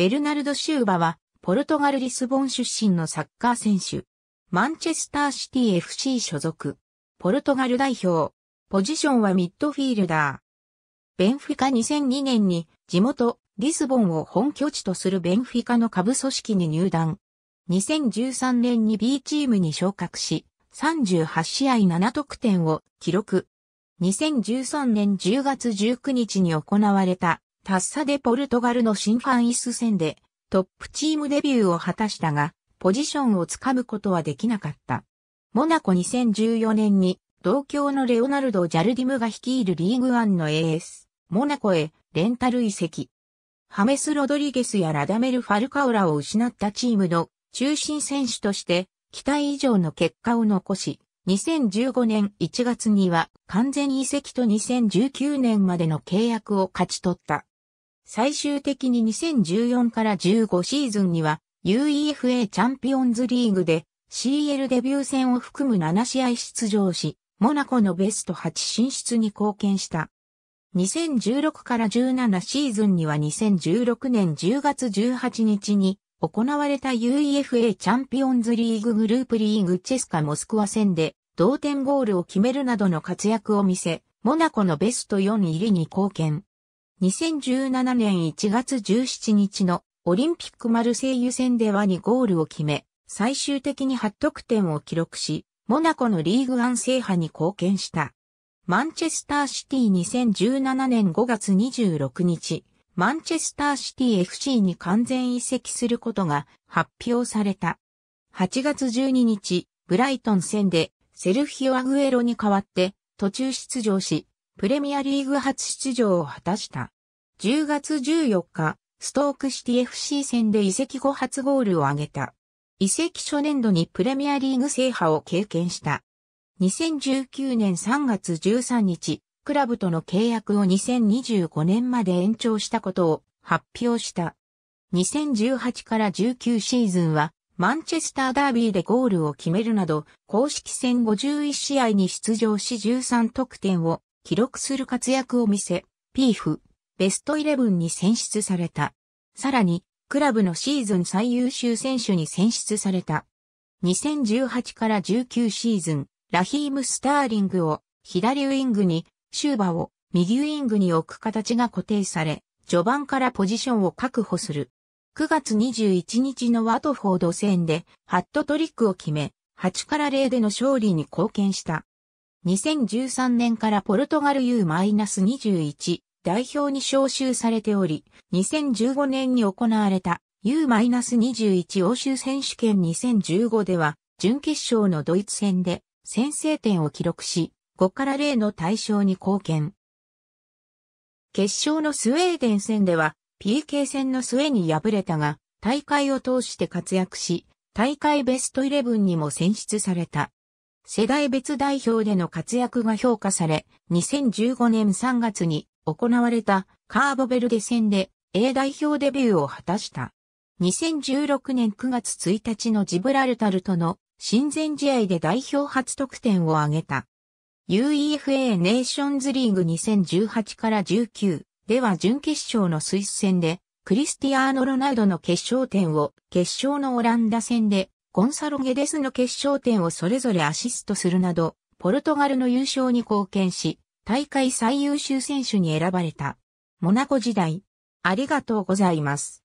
ベルナルド・シューバは、ポルトガル・リスボン出身のサッカー選手。マンチェスターシティ FC 所属。ポルトガル代表。ポジションはミッドフィールダー。ベンフィカ2002年に地元リスボンを本拠地とするベンフィカの下部組織に入団。2013年に B チームに昇格し、38試合7得点を記録。2013年10月19日に行われたタッサでポルトガルのシンファンイス戦でトップチームデビューを果たしたが、ポジションをつかむことはできなかった。モナコ2014年に同郷のレオナルド・ジャルディムが率いるリーグワンの AS、モナコへレンタル移籍。ハメス・ロドリゲスやラダメル・ファルカオラを失ったチームの中心選手として期待以上の結果を残し、2015年1月には完全移籍と2019年までの契約を勝ち取った。最終的に2014から15シーズンには UEFA チャンピオンズリーグで CL デビュー戦を含む7試合出場し、モナコのベスト8進出に貢献した。2016から17シーズンには2016年10月18日に行われた UEFA チャンピオンズリーググループリーグチェスカモスクワ戦で同点ゴールを決めるなどの活躍を見せ、モナコのベスト4入りに貢献。2017年1月17日のオリンピックマルセイユ戦では2ゴールを決め、最終的に8得点を記録し、モナコのリーグワン制覇に貢献した。マンチェスターシティ2017年5月26日、マンチェスターシティ FC に完全移籍することが発表された。8月12日、ブライトン戦でセルフィオ・アグエロに代わって途中出場し、プレミアリーグ初出場を果たした。10月14日、ストークシティ FC 戦で移籍後初ゴールを挙げた。移籍初年度にプレミアリーグ制覇を経験した。2019年3月13日、クラブとの契約を2025年まで延長したことを発表した。2018から19シーズンは、マンチェスターダービーでゴールを決めるなど、公式戦51試合に出場し13得点を記録する活躍を見せ、ピーフ、ベストイレブンに選出された。さらに、クラブのシーズン最優秀選手に選出された。2018から19シーズン、ラヒーム・スターリングを左ウイングに、シューバを右ウイングに置く形が固定され、序盤からポジションを確保する。9月21日のワトフォード戦でハットトリックを決め、8から0での勝利に貢献した。2013年からポルトガル U-21 代表に招集されており、2015年に行われた U-21 欧州選手権2015では、準決勝のドイツ戦で先制点を記録し、5から0の対象に貢献。決勝のスウェーデン戦では、PK 戦の末に敗れたが、大会を通して活躍し、大会ベストイレブンにも選出された。世代別代表での活躍が評価され、2015年3月に行われたカーボベルデ戦で A 代表デビューを果たした。2016年9月1日のジブラルタルとの親善試合で代表初得点を挙げた。UEFA ネーションズリーグ2018から19では準決勝のスイス戦でクリスティアーノ・ロナウドの決勝点を決勝のオランダ戦でゴンサロ・ゲデスの決勝点をそれぞれアシストするなど、ポルトガルの優勝に貢献し、大会最優秀選手に選ばれた。モナコ時代、ありがとうございます。